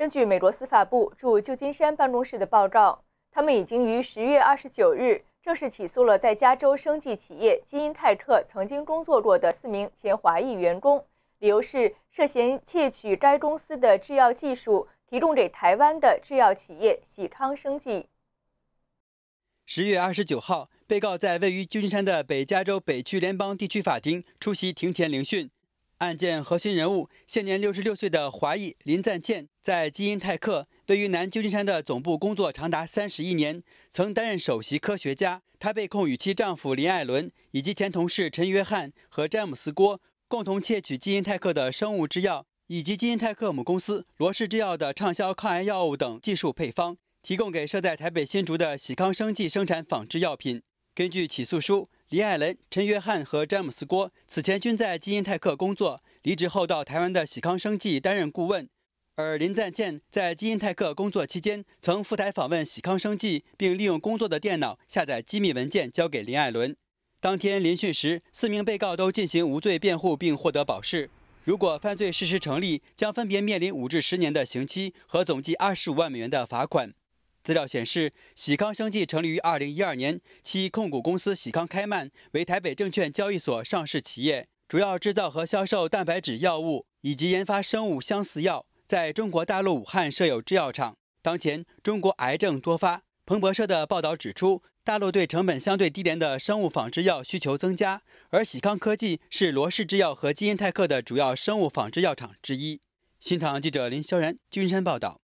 根据美国司法部驻旧金山办公室的报告，他们已经于十月二十九日正式起诉了在加州生技企业基因泰克曾经工作过的四名前华裔员工，理由是涉嫌窃取该公司的制药技术，提供给台湾的制药企业喜康生技。十月二十九号，被告在位于旧金山的北加州北区联邦地区法庭出席庭前聆讯。案件核心人物，现年六十六岁的华裔林赞倩，在基因泰克位于南旧金山的总部工作长达三十一年，曾担任首席科学家。她被控与其丈夫林艾伦以及前同事陈约翰和詹姆斯郭，共同窃取基因泰克的生物制药以及基因泰克母公司罗氏制药的畅销抗癌药物等技术配方，提供给设在台北新竹的喜康生技生产仿制药品。根据起诉书。林爱伦、陈约翰和詹姆斯郭此前均在基因泰克工作，离职后到台湾的喜康生技担任顾问。而林赞健在基因泰克工作期间，曾赴台访问喜康生技，并利用工作的电脑下载机密文件交给林爱伦。当天聆讯时，四名被告都进行无罪辩护并获得保释。如果犯罪事实成立，将分别面临五至十年的刑期和总计二十五万美元的罚款。资料显示，喜康生技成立于二零一二年，其控股公司喜康开曼为台北证券交易所上市企业，主要制造和销售蛋白质药物以及研发生物相似药，在中国大陆武汉设有制药厂。当前中国癌症多发，彭博社的报道指出，大陆对成本相对低廉的生物仿制药需求增加，而喜康科技是罗氏制药和基因泰克的主要生物仿制药厂之一。新唐记者林萧然、君山报道。